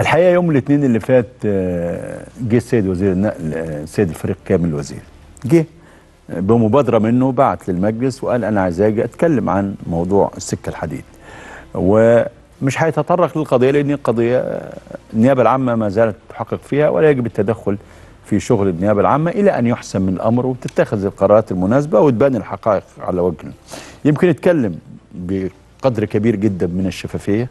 الحقيقه يوم الاثنين اللي فات آه، جه السيد وزير النقل السيد آه، الفريق كامل الوزير جه بمبادره منه بعت للمجلس وقال انا عايز اجي اتكلم عن موضوع السكه الحديد ومش هيتطرق للقضيه لان القضيه آه، النيابه العامه ما زالت تحقق فيها ولا يجب التدخل في شغل النيابه العامه الى ان يحسم من الامر وتتخذ القرارات المناسبه وتبان الحقائق على وجهنا يمكن اتكلم بقدر كبير جدا من الشفافيه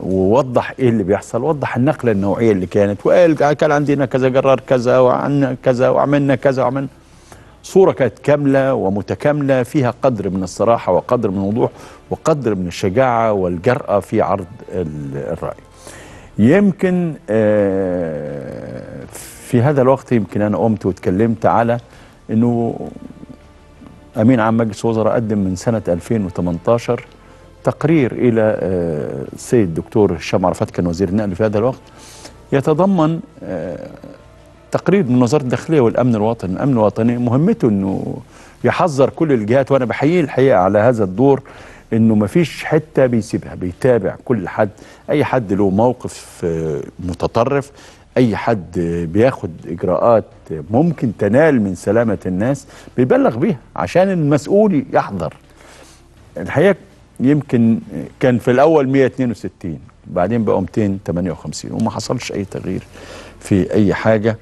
ووضح ايه اللي بيحصل وضح النقله النوعيه اللي كانت وقال كان عندنا كذا جرار كذا وعنا كذا وعملنا كذا وعملنا صوره كانت كامله ومتكامله فيها قدر من الصراحه وقدر من الوضوح وقدر من الشجاعه والجراه في عرض الراي يمكن آه، في هذا الوقت يمكن انا قمت واتكلمت على انه امين عام مجلس وزراء قدم من سنه 2018 تقرير إلى السيد آه، الدكتور هشام عرفات كان وزير النقل في هذا الوقت يتضمن آه، تقرير من وزارة الداخلية والأمن الوطني الأمن الوطني مهمته أنه يحذر كل الجهات وأنا بحييه الحقيقة على هذا الدور انه ما فيش حته بيسيبها بيتابع كل حد اي حد له موقف آه، متطرف اي حد بياخد اجراءات ممكن تنال من سلامه الناس بيبلغ بيها عشان المسؤول يحضر الحقيقه يمكن كان في الاول 162 بعدين بقوا 258 وما حصلش اي تغيير في اي حاجه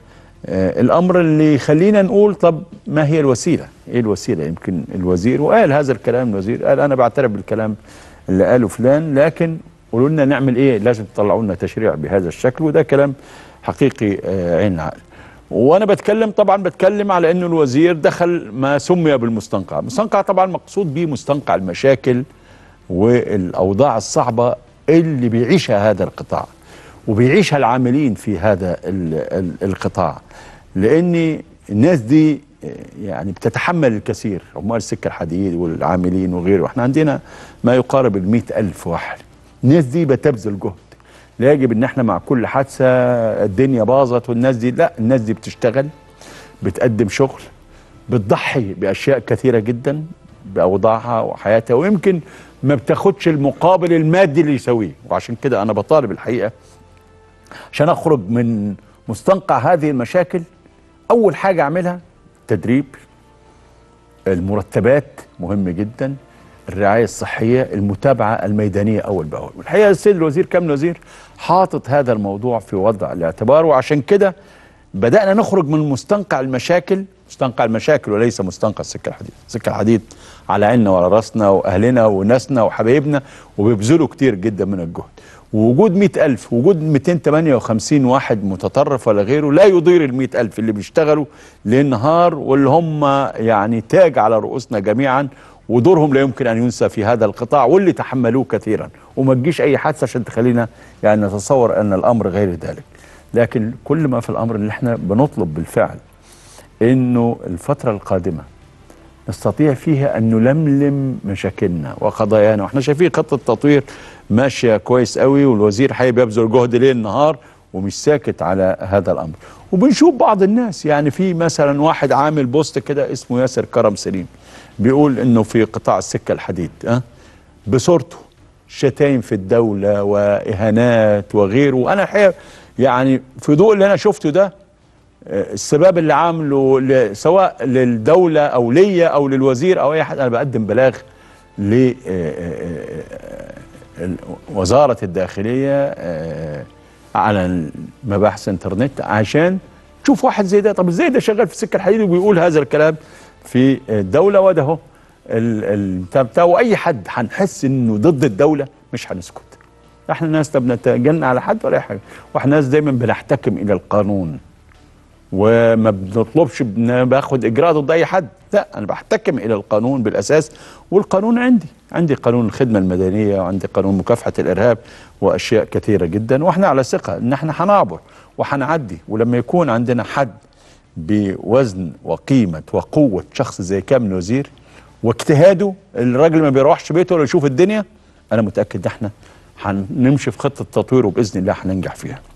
آه، الامر اللي يخلينا نقول طب ما هي الوسيله؟ ايه الوسيله؟ يمكن الوزير وقال هذا الكلام الوزير قال انا بعترف بالكلام اللي قاله فلان لكن قولوا لنا نعمل ايه؟ لازم تطلعوا لنا تشريع بهذا الشكل وده كلام حقيقي آه، عين عقل. وانا بتكلم طبعا بتكلم على انه الوزير دخل ما سمي بالمستنقع، المستنقع طبعا مقصود به مستنقع المشاكل والاوضاع الصعبه اللي بيعيشها هذا القطاع وبيعيشها العاملين في هذا القطاع لان الناس دي يعني بتتحمل الكثير عمال السكه الحديد والعاملين وغيره واحنا عندنا ما يقارب ال ألف واحد الناس دي بتبذل جهد لا يجب ان احنا مع كل حادثه الدنيا باظت والناس دي لا الناس دي بتشتغل بتقدم شغل بتضحي باشياء كثيره جدا باوضاعها وحياتها ويمكن ما بتاخدش المقابل المادي اللي يساويه وعشان كده انا بطالب الحقيقه عشان اخرج من مستنقع هذه المشاكل اول حاجه اعملها تدريب المرتبات مهم جدا الرعايه الصحيه المتابعه الميدانيه اول باول والحقيقه السيد الوزير كامل وزير حاطط هذا الموضوع في وضع الاعتبار وعشان كده بدانا نخرج من مستنقع المشاكل مستنقع المشاكل وليس مستنقع السكة الحديد السكة الحديد على عيننا وعلى راسنا وأهلنا وناسنا وحبايبنا وبيبذلوا كتير جدا من الجهد ووجود 100000 وجود 258 واحد متطرف ولا غيره لا يضير ال 100000 اللي بيشتغلوا ليل نهار واللي هم يعني تاج على رؤوسنا جميعا ودورهم لا يمكن أن ينسى في هذا القطاع واللي تحملوه كثيرا وما تجيش أي حادثة عشان تخلينا يعني نتصور أن الأمر غير ذلك لكن كل ما في الأمر اللي احنا بنطلب بالفعل انه الفتره القادمه نستطيع فيها ان نلملم مشاكلنا وقضايانا واحنا شايفين خطه التطوير ماشيه كويس قوي والوزير حي بيبذل جهد ليل نهار ومش ساكت على هذا الامر وبنشوف بعض الناس يعني في مثلا واحد عامل بوست كده اسمه ياسر كرم سليم بيقول انه في قطاع السكه الحديد أه؟ بصورته شتايم في الدوله واهانات وغيره وانا الحقيقه يعني في ضوء اللي انا شفته ده السباب اللي عامله سواء للدولة أو ليا أو للوزير أو أي حد أنا بقدم بلاغ لوزارة آه، آه، آه، الداخلية على مباحث انترنت عشان تشوف واحد زي ده طب ازاي ده شغال في السكة الحديد وبيقول هذا الكلام في الدولة وده هو بتاع واي حد هنحس انه ضد الدوله مش هنسكت احنا ناس لا بنتجنى على حد ولا اي حاجه واحنا ناس دايما بنحتكم الى القانون وما بنطلبش ان باخد اجراء ضد اي حد لا انا بحتكم الى القانون بالاساس والقانون عندي عندي قانون الخدمه المدنيه وعندي قانون مكافحه الارهاب واشياء كثيره جدا واحنا على ثقه ان احنا هنعبر وهنعدي ولما يكون عندنا حد بوزن وقيمه وقوه شخص زي كامل وزير واجتهاده الراجل ما بيروحش بيته ولا يشوف الدنيا انا متاكد احنا هنمشي في خطه التطوير وباذن الله هننجح فيها